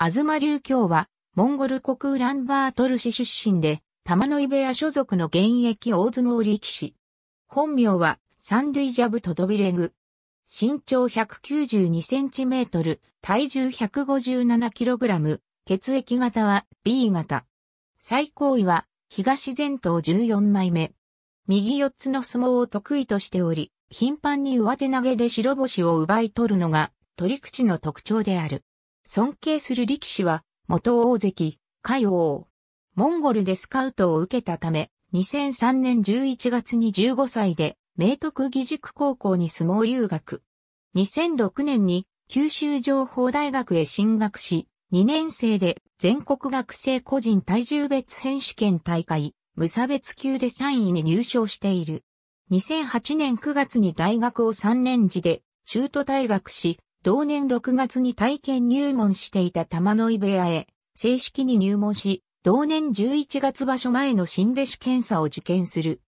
アズマ流教は、モンゴル国ウランバートル市出身で、玉ノ井部屋所属の現役大相撲力士。本名は、サンドゥイジャブトドビレグ。身長192センチメートル、体重157キログラム、血液型は B 型。最高位は、東前頭14枚目。右4つの相撲を得意としており、頻繁に上手投げで白星を奪い取るのが、取り口の特徴である。尊敬する力士は、元大関、海王。モンゴルでスカウトを受けたため、2003年11月に15歳で、明徳義塾高校に相撲留学。2006年に九州情報大学へ進学し、2年生で全国学生個人体重別選手権大会、無差別級で3位に入賞している。2008年9月に大学を3年次で中途退学し、同年6月に体験入門していた玉の井部屋へ、正式に入門し、同年11月場所前の新弟子検査を受験する。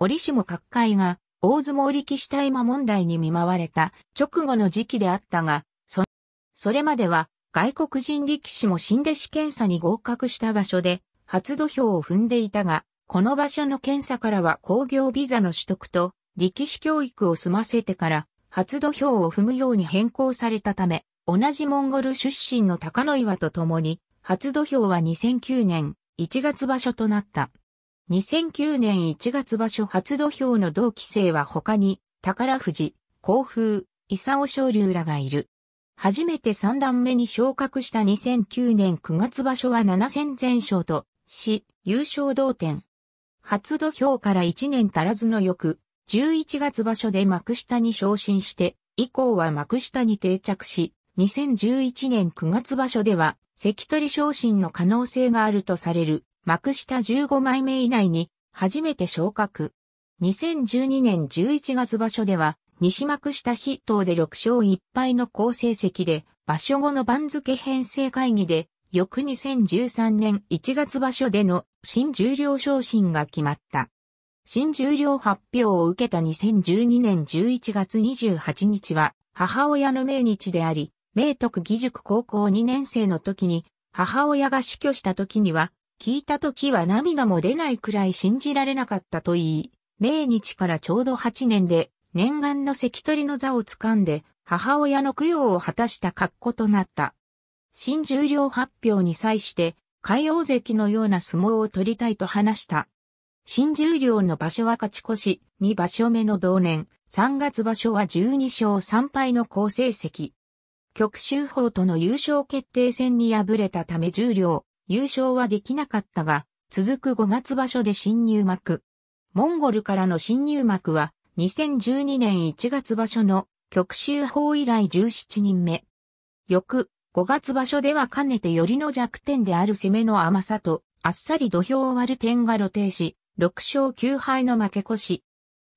折しも各界が、大相撲力士大麻問題に見舞われた直後の時期であったが、そ、それまでは外国人力士も新弟子検査に合格した場所で初土俵を踏んでいたが、この場所の検査からは工業ビザの取得と力士教育を済ませてから初土俵を踏むように変更されたため、同じモンゴル出身の高野岩と共に、初土俵は2009年1月場所となった。2009年1月場所初土俵の同期生は他に、宝富士、甲風、伊佐尾昇龍らがいる。初めて三段目に昇格した2009年9月場所は7戦全勝とし、優勝同点。初土俵から1年足らずの翌、11月場所で幕下に昇進して、以降は幕下に定着し、2011年9月場所では、関取昇進の可能性があるとされる、幕下15枚目以内に、初めて昇格。2012年11月場所では、西幕下筆頭で6勝1敗の好成績で、場所後の番付編成会議で、翌2013年1月場所での新十両昇進が決まった。新重量発表を受けた2012年11月28日は、母親の命日であり、明徳義塾高校2年生の時に、母親が死去した時には、聞いた時は涙も出ないくらい信じられなかったと言い、命日からちょうど8年で、念願の関取の座を掴んで、母親の供養を果たした格好となった。新重量発表に際して、海王関のような相撲を取りたいと話した。新十両の場所は勝ち越し、2場所目の同年、3月場所は12勝3敗の好成績。極州法との優勝決定戦に敗れたため十両、優勝はできなかったが、続く5月場所で新入幕。モンゴルからの新入幕は、2012年1月場所の極州法以来17人目。翌、5月場所ではかねてよりの弱点である攻めの甘さと、あっさり土俵を割る点が露呈し、6勝9敗の負け越し。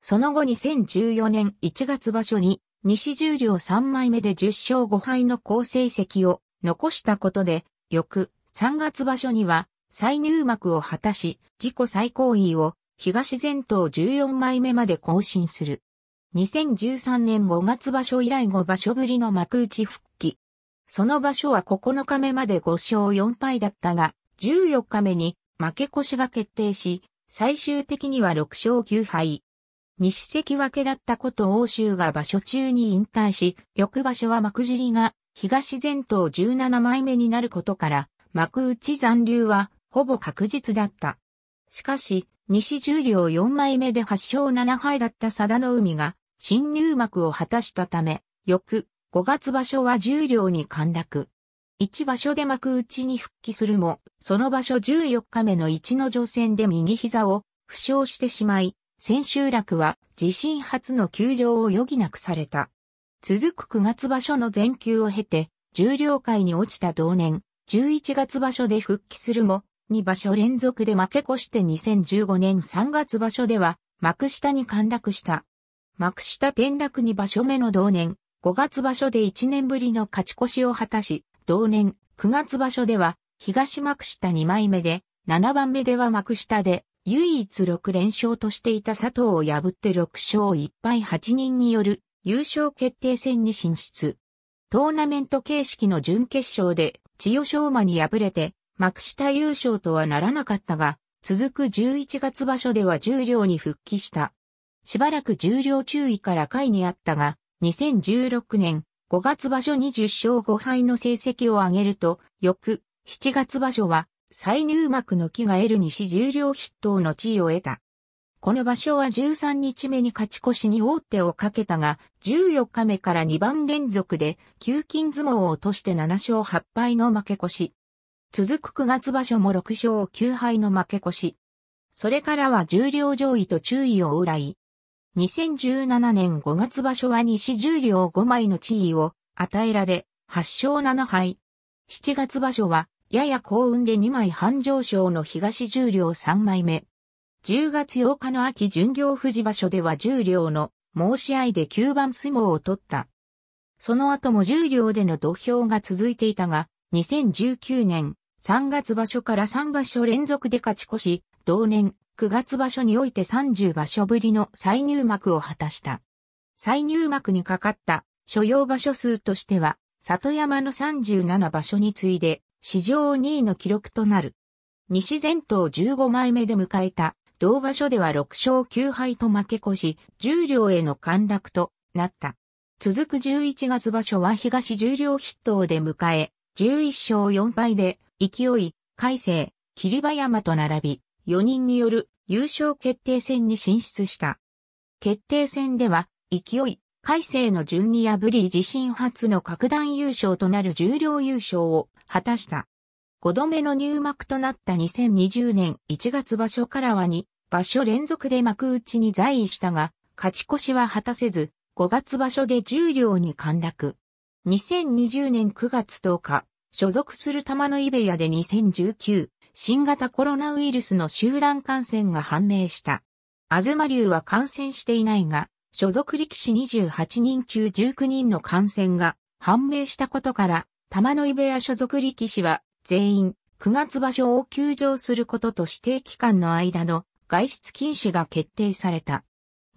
その後2014年1月場所に、西十両3枚目で10勝5敗の好成績を残したことで、翌3月場所には再入幕を果たし、自己最高位を東前頭14枚目まで更新する。2013年5月場所以来5場所ぶりの幕内復帰。その場所は9日目まで5勝4敗だったが、14日目に負け越しが決定し、最終的には6勝9敗。西関脇だったこと欧州が場所中に引退し、翌場所は幕尻が東前頭17枚目になることから、幕内残留はほぼ確実だった。しかし、西十両4枚目で8勝7敗だった佐田の海が、新入幕を果たしたため、翌5月場所は十両に陥落。一場所で幕内に復帰するも、その場所14日目の一の乗戦で右膝を負傷してしまい、千秋楽は地震初の休場を余儀なくされた。続く9月場所の全休を経て、重量界に落ちた同年、11月場所で復帰するも、2場所連続で負け越して2015年3月場所では、幕下に陥落した。幕下転落2場所目の同年、5月場所で1年ぶりの勝ち越しを果たし、同年9月場所では東幕下2枚目で、7番目では幕下で、唯一6連勝としていた佐藤を破って6勝1敗8人による優勝決定戦に進出。トーナメント形式の準決勝で千代翔馬に敗れて幕下優勝とはならなかったが、続く11月場所では重量に復帰した。しばらく重量注意から下位にあったが、2016年5月場所20勝5敗の成績を上げると、翌7月場所は再入幕の木が得る西十両筆頭の地位を得た。この場所は13日目に勝ち越しに王手をかけたが、14日目から2番連続で、旧金相撲を落として7勝8敗の負け越し。続く9月場所も6勝9敗の負け越し。それからは重量上位と注意を裏い。2017年5月場所は西十両5枚の地位を与えられ、8勝7敗。7月場所は、やや幸運で2枚半上昇の東十両3枚目。10月8日の秋巡業富士場所では十両の申し合いで9番相撲を取った。その後も十両での土俵が続いていたが、2019年3月場所から3場所連続で勝ち越し、同年9月場所において30場所ぶりの再入幕を果たした。再入幕にかかった所要場所数としては、里山の37場所に次いで、史上2位の記録となる。西前頭15枚目で迎えた、同場所では6勝9敗と負け越し、重量への陥落となった。続く11月場所は東重量筆頭で迎え、11勝4敗で、勢い、海星、霧馬山と並び、4人による優勝決定戦に進出した。決定戦では、勢い、海星の順に破り自身初の格段優勝となる重量優勝を果たした。5度目の入幕となった2020年1月場所からは2場所連続で幕内に在位したが、勝ち越しは果たせず、5月場所で重量に陥落。2020年9月10日、所属する玉のイベヤで2019新型コロナウイルスの集団感染が判明した。東龍は感染していないが、所属力士28人中19人の感染が判明したことから、玉の井部屋所属力士は全員9月場所を休場することと指定期間の間の外出禁止が決定された。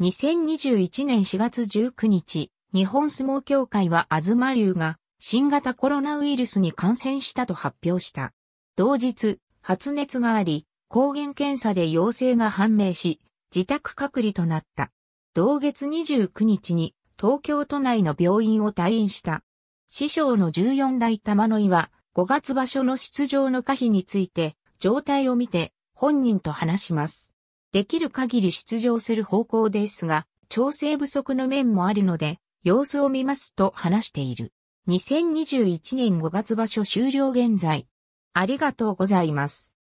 2021年4月19日、日本相撲協会は東龍が新型コロナウイルスに感染したと発表した。同日、発熱があり、抗原検査で陽性が判明し、自宅隔離となった。同月29日に東京都内の病院を退院した。師匠の14代玉の井は5月場所の出場の可否について状態を見て本人と話します。できる限り出場する方向ですが、調整不足の面もあるので、様子を見ますと話している。2021年5月場所終了現在、ありがとうございます。